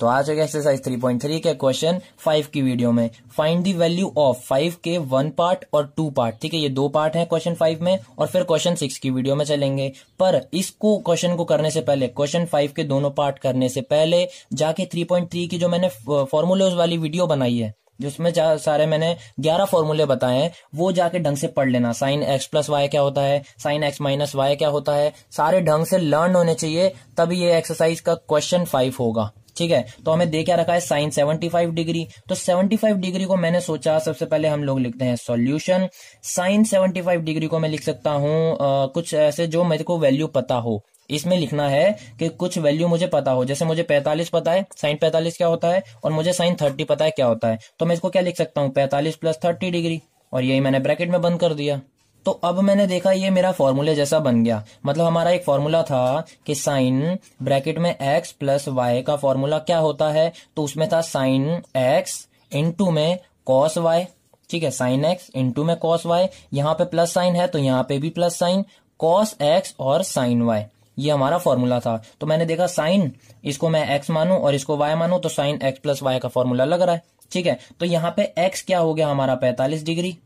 तो आ चुके एक्सरसाइज 3.3 के क्वेश्चन 5 की वीडियो में फाइंड दी वैल्यू ऑफ 5 के वन पार्ट और टू पार्ट ठीक है ये दो पार्ट हैं क्वेश्चन 5 में और फिर क्वेश्चन 6 की वीडियो में चलेंगे पर इसको क्वेश्चन को करने से पहले क्वेश्चन 5 के दोनों पार्ट करने से पहले जाके 3.3 की जो मैंने फॉर्मूले वाली वीडियो बनाई है जिसमें सारे मैंने ग्यारह फॉर्मूले बताए हैं वो जाके ढंग से पढ़ लेना साइन एक्स प्लस वाई क्या होता है साइन एक्स माइनस वाई क्या होता है सारे ढंग से लर्न होने चाहिए तभी ये एक्सरसाइज का क्वेश्चन फाइव होगा ठीक है तो हमें दे क्या रखा है साइन 75 डिग्री तो 75 डिग्री को मैंने सोचा सबसे पहले हम लोग लिखते हैं सॉल्यूशन साइन 75 डिग्री को मैं लिख सकता हूं आ, कुछ ऐसे जो मेरे को वैल्यू पता हो इसमें लिखना है कि कुछ वैल्यू मुझे पता हो जैसे मुझे 45 पता है साइन 45 क्या होता है और मुझे साइन 30 पता है क्या होता है तो मैं इसको क्या लिख सकता हूं 45 प्लस थर्टी डिग्री और यही मैंने ब्रैकेट में बंद कर दिया तो अब मैंने देखा ये मेरा फॉर्मूले जैसा बन गया मतलब हमारा एक फॉर्मूला था कि साइन ब्रैकेट में एक्स प्लस वाई का फॉर्मूला क्या होता है तो उसमें था साइन एक्स इंटू में कॉस वाई ठीक है साइन एक्स इंटू में कॉस वाई यहां पे प्लस साइन है तो यहां पे भी प्लस साइन कॉस एक्स और साइन वाई ये हमारा फॉर्मूला था तो मैंने देखा साइन इसको मैं एक्स मानू और इसको वाई मानू तो साइन एक्स प्लस वाई का फॉर्मूला लग रहा है ठीक है तो यहाँ पे एक्स क्या हो गया हमारा पैंतालीस डिग्री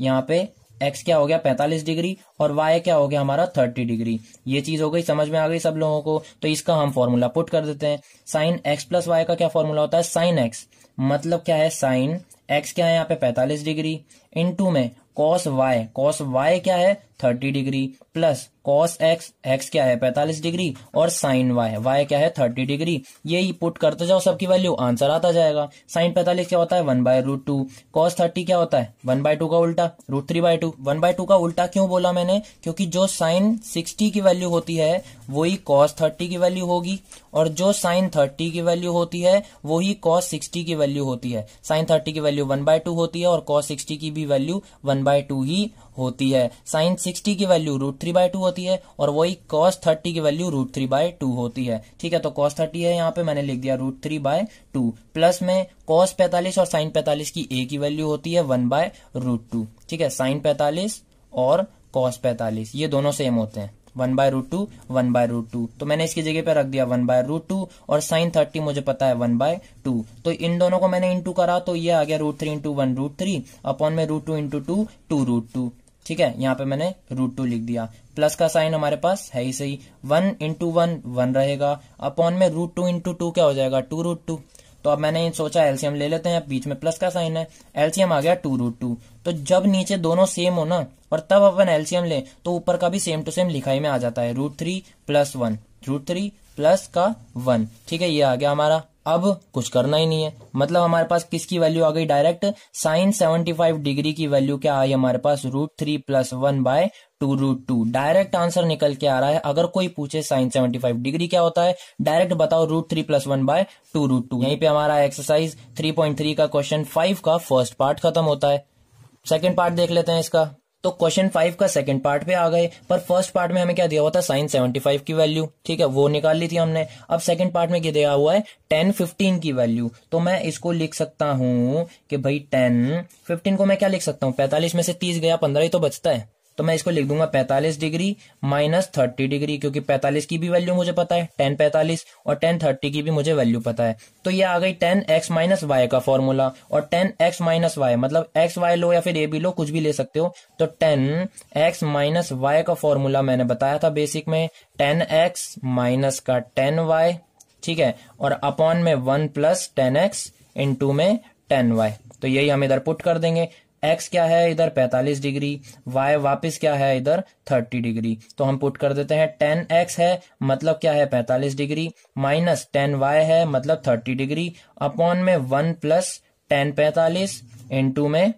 यहाँ पे एक्स क्या हो गया पैंतालीस डिग्री और वाई क्या हो गया हमारा थर्टी डिग्री ये चीज हो गई समझ में आ गई सब लोगों को तो इसका हम फॉर्मूला पुट कर देते हैं साइन एक्स प्लस वाई का क्या फॉर्मूला होता है साइन एक्स मतलब क्या है साइन एक्स क्या है यहाँ पे 45 डिग्री इन टू में कॉस वाई कॉस वाई क्या है thirty degree plus cos x x क्या है पैंतालीस डिग्री और साइन वाई वाई क्या है थर्टी डिग्री यही पुट करते जाओ सबकी वैल्यू आंसर आता जाएगा साइन पैंतालीस क्या होता है one by root two cos thirty क्या होता है वन बाय टू का उल्टा root three by two one by two का उल्टा क्यों बोला मैंने क्योंकि जो साइन सिक्सटी की वैल्यू होती है वही कॉस थर्टी की वैल्यू होगी और जो साइन थर्टी की वैल्यू होती है वही कॉस सिक्सटी की वैल्यू होती है साइन थर्टी की वैल्यू वन बाय टू होती है और कॉस सिक्सटी की भी वैल्यू वन बाय टू ही होती है साइन सिक्सटी की value root three by two होती है और वही कॉस थर्टी की value root three by two होती है ठीक है तो कॉस थर्टी है यहाँ पे मैंने लिख दिया root three by two plus में कॉस पैतालीस और साइन पैतालीस की ए की वैल्यू होती है वन बाय रूट टू ठीक है साइन पैतालीस और कॉस पैतालीस ये दोनों सेम होते हैं one by root two one by root two तो मैंने इसकी जगह पे रख दिया वन बाय रूट टू और साइन थर्टी मुझे पता है वन बाय टू तो इन दोनों को मैंने इंटू करा तो ये आ गया root three into one root three upon में root two into two two root two ठीक है यहाँ पे मैंने रूट टू लिख दिया प्लस का साइन हमारे पास है ही सही वन इंटू वन वन रहेगा अपॉन में रूट टू इंटू टू क्या हो जाएगा टू रूट टू तो अब मैंने सोचा एलसीएम ले लेते हैं बीच में प्लस का साइन है एलसीएम आ गया टू रूट टू तो जब नीचे दोनों सेम हो ना और तब अपन एलसीएम ले तो ऊपर का भी सेम टू सेम लिखाई में आ जाता है root three plus one root three plus का वन ठीक है ये आ गया हमारा अब कुछ करना ही नहीं है मतलब हमारे पास किसकी वैल्यू आ गई डायरेक्ट साइन 75 डिग्री की वैल्यू क्या आई हमारे पास root three plus one by two root two direct answer निकल के आ रहा है अगर कोई पूछे साइन 75 डिग्री क्या होता है डायरेक्ट बताओ root three plus one by two root two यहीं पे हमारा एक्सरसाइज थ्री थ्री का क्वेश्चन फाइव का फर्स्ट पार्ट खत्म होता है सेकेंड पार्ट देख लेते हैं इसका तो क्वेश्चन फाइव का सेकंड पार्ट पे आ गए पर फर्स्ट पार्ट में हमें क्या दिया हुआ था साइन सेवेंटी फाइव की वैल्यू ठीक है वो निकाल ली थी हमने अब सेकंड पार्ट में क्या दिया हुआ है टेन फिफ्टीन की वैल्यू तो मैं इसको लिख सकता हूं कि भाई टेन फिफ्टीन को मैं क्या लिख सकता हूं पैंतालीस में से तीस गया पंद्रह ही तो बचता है तो मैं इसको लिख दूंगा पैंतालीस डिग्री माइनस थर्टी डिग्री क्योंकि पैंतालीस की भी वैल्यू मुझे पता है टेन पैंतालीस और टेन थर्टी की भी मुझे वैल्यू पता है तो ये आ गई टेन एक्स माइनस वाई का फॉर्मूला और टेन एक्स माइनस वाई मतलब एक्स वाई लो या फिर ए बी लो कुछ भी ले सकते हो तो टेन एक्स माइनस वाई का फॉर्मूला मैंने बताया था बेसिक में टेन एक्स माइनस का टेन वाई ठीक है और अपॉन में one plus tan x into में टेन वाई तो यही हम इधर पुट कर देंगे एक्स क्या है इधर 45 डिग्री वाई वापस क्या है इधर 30 डिग्री तो हम पुट कर देते हैं टेन एक्स है मतलब क्या है 45 डिग्री माइनस टेन वाई है मतलब 30 डिग्री अपॉन में वन प्लस टेन पैतालीस इंटू में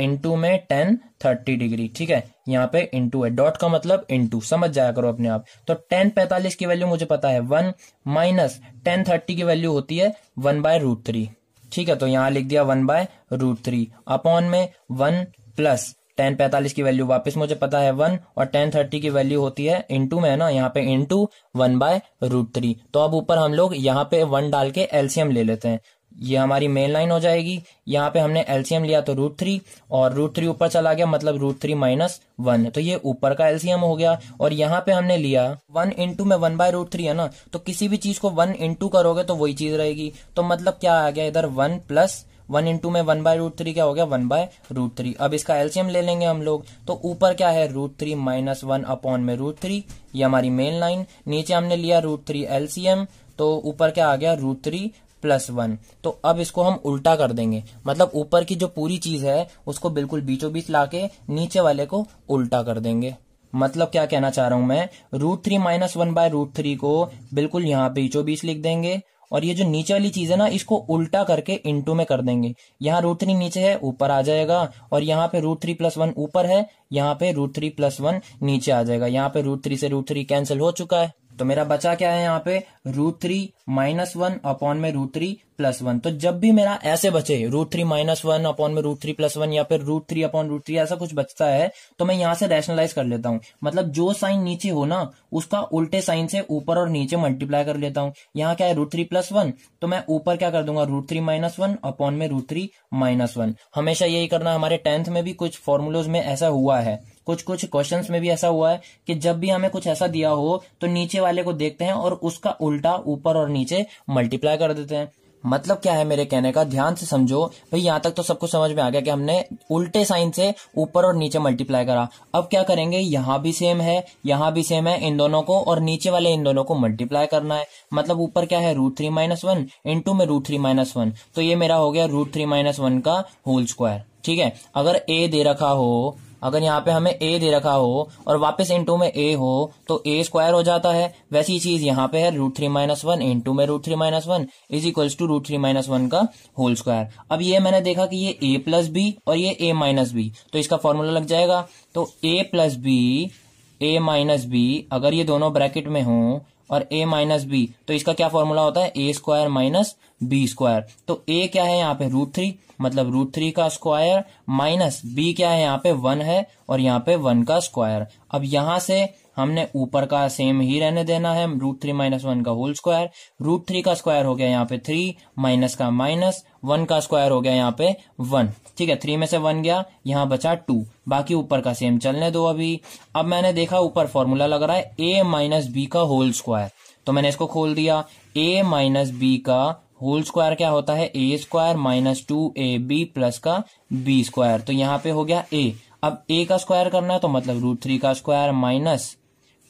इंटू में टेन थर्टी डिग्री ठीक है यहाँ पे इंटू है डॉट का मतलब इंटू समझ जाया करो अपने आप तो टेन पैंतालीस की वैल्यू मुझे पता है वन माइनस टेन थर्टी की वैल्यू होती है वन बाय रूट थ्री ठीक है तो यहाँ लिख दिया one by root three upon में वन प्लस टेन पैंतालीस की वैल्यू वापस मुझे पता है वन और टेन थर्टी की वैल्यू होती है इंटू में ना यहाँ पे into one by root three तो अब ऊपर हम लोग यहाँ पे वन डाल के एलसीएम ले लेते हैं ये हमारी मेन लाइन हो जाएगी यहाँ पे हमने एलसीएम लिया तो रूट थ्री और रूट थ्री ऊपर चला गया मतलब रूट थ्री माइनस वन तो ये ऊपर का एलसीएम हो गया और यहाँ पे हमने लिया वन इंटू में वन बाय रूट थ्री है ना तो किसी भी चीज को वन इंटू करोगे तो वही चीज रहेगी तो मतलब क्या आ गया इधर वन प्लस वन इंटू में वन बाय रूट थ्री क्या हो गया वन बाय रूट थ्री अब इसका एल्सियम ले लेंगे हम लोग तो ऊपर क्या है root three minus one upon में रूट थ्री ये हमारी मेन लाइन नीचे हमने लिया रूट थ्री एल्सियम तो ऊपर क्या आ गया रूट थ्री प्लस वन तो अब इसको हम उल्टा कर देंगे मतलब ऊपर की जो पूरी चीज है उसको बिल्कुल बीचों बीच लाके नीचे वाले को उल्टा कर देंगे मतलब क्या कहना चाह रहा हूं मैं root three minus one by root three को बिल्कुल यहाँ पे बीचों बीच लिख देंगे और ये जो नीचे वाली चीज है ना इसको उल्टा करके इंटू में कर देंगे यहाँ रूट थ्री नीचे है ऊपर आ जाएगा और यहाँ पे रूट थ्री प्लस वन ऊपर है यहाँ पे रूट थ्री प्लस वन नीचे आ जाएगा यहाँ पे रूट थ्री से रूट थ्री कैंसिल हो चुका है तो मेरा बचा क्या है यहाँ पे root three minus one upon में रूट थ्री प्लस वन तो जब भी मेरा ऐसे बचे root three minus one upon में रूट थ्री प्लस वन या फिर root three upon root three ऐसा कुछ बचता है तो मैं यहां से रैशनलाइज कर लेता हूं मतलब जो साइन नीचे हो ना उसका उल्टे साइन से ऊपर और नीचे मल्टीप्लाई कर लेता हूं यहाँ क्या है रूट थ्री प्लस वन तो मैं ऊपर क्या कर दूंगा root three minus one upon में रूट थ्री माइनस वन हमेशा यही करना हमारे टेंथ में भी कुछ फॉर्मुलोज में ऐसा हुआ है कुछ कुछ क्वेश्चन में भी ऐसा हुआ है कि जब भी हमें कुछ ऐसा दिया हो तो नीचे वाले को देखते हैं और उसका उल्टा ऊपर और नीचे मल्टीप्लाई कर देते हैं मतलब क्या है मेरे कहने का ध्यान से समझो भाई यहाँ तक तो सबको समझ में आ गया कि हमने उल्टे साइन से ऊपर और नीचे मल्टीप्लाई करा अब क्या करेंगे यहाँ भी सेम है यहाँ भी सेम है इन दोनों को और नीचे वाले इन दोनों को मल्टीप्लाई करना है मतलब ऊपर क्या है root three minus one into में रूट थ्री माइनस वन तो ये मेरा हो गया रूट थ्री माइनस वन का होल स्क्वायर ठीक है अगर ए दे रखा हो अगर यहाँ पे हमें ए दे रखा हो और वापस इंटू में ए हो तो ए स्क्वायर हो जाता है वैसी चीज यहाँ पे है root three minus one into में root three minus one is equals to root three minus one का होल स्क्वायर अब ये मैंने देखा कि ये ए प्लस बी और ये ए माइनस बी तो इसका फॉर्मूला लग जाएगा तो A plus B A minus B अगर ये दोनों ब्रैकेट में हों और ए माइनस बी तो इसका क्या फॉर्मूला होता है A square minus B square तो ए क्या है यहाँ पे रूट थ्री मतलब रूट थ्री का स्क्वायर माइनस बी क्या है यहाँ पे वन है और यहाँ पे वन का स्क्वायर अब यहां से हमने ऊपर का सेम ही रहने देना है रूट थ्री माइनस वन का होल स्क्वायर रूट थ्री का स्क्वायर हो गया यहाँ पे थ्री माइनस का माइनस वन का स्क्वायर हो गया यहाँ पे वन ठीक है थ्री में से वन गया यहाँ बचा टू बाकी ऊपर का सेम चलने दो अभी अब मैंने देखा ऊपर फॉर्मूला लग रहा है ए माइनस बी का होल स्क्वायर तो मैंने इसको खोल दिया ए माइनस बी का होल स्क्वायर क्या होता है A square minus two A B plus का बी स्क्वायर तो यहाँ पे हो गया ए अब ए का स्क्वायर करना है तो मतलब रूट थ्री का square minus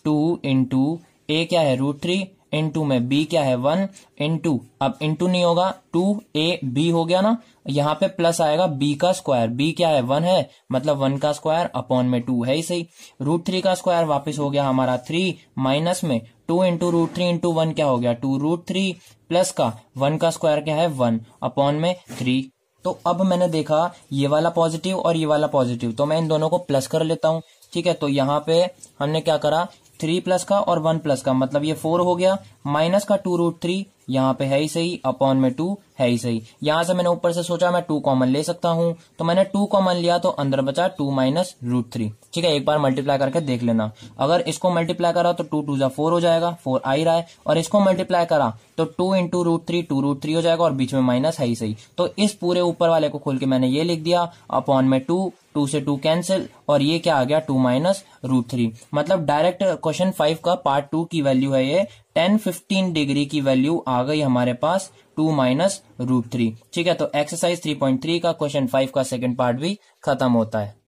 two into A क्या है रूट थ्री इंटू में बी क्या है वन इंटू अब इंटू नहीं होगा टू ए बी हो गया ना यहाँ पे प्लस आएगा बी का स्क्वायर बी क्या है वन है मतलब वन का स्क्वायर अपॉन में टू है ही सही रूट थ्री का स्क्वायर वापस हो गया हमारा थ्री माइनस में two into root three into one क्या हो गया टू रूट थ्री प्लस का वन का स्क्वायर क्या है वन अपॉन में थ्री तो अब मैंने देखा ये वाला पॉजिटिव और ये वाला पॉजिटिव तो मैं इन दोनों को प्लस कर लेता हूं ठीक है तो यहाँ पे हमने क्या करा थ्री प्लस का और वन प्लस का मतलब ये फोर हो गया माइनस का टू रूट थ्री यहाँ पे है ही सही अपॉन में टू है ही सही यहां से मैंने ऊपर से सोचा मैं टू कॉमन ले सकता हूं तो मैंने टू कॉमन लिया तो अंदर बचा टू माइनस रूट थ्री ठीक है एक बार मल्टीप्लाई करके देख लेना अगर इसको मल्टीप्लाई करा तो टू टू जो फोर हो जाएगा फोर आ ही रहा है और इसको मल्टीप्लाई करा तो two into root three two root three हो जाएगा और बीच में माइनस है ही सही तो इस पूरे ऊपर वाले को खोल के मैंने ये लिख दिया अपॉन में टू टू से टू कैंसिल और ये क्या आ गया टू माइनस रूट थ्री मतलब डायरेक्ट क्वेश्चन फाइव का पार्ट टू की वैल्यू है ये टेन फिफ्टीन डिग्री की वैल्यू आ गई हमारे पास टू माइनस रूट थ्री ठीक है तो एक्सरसाइज थ्री पॉइंट थ्री का क्वेश्चन फाइव का सेकेंड पार्ट भी खत्म होता है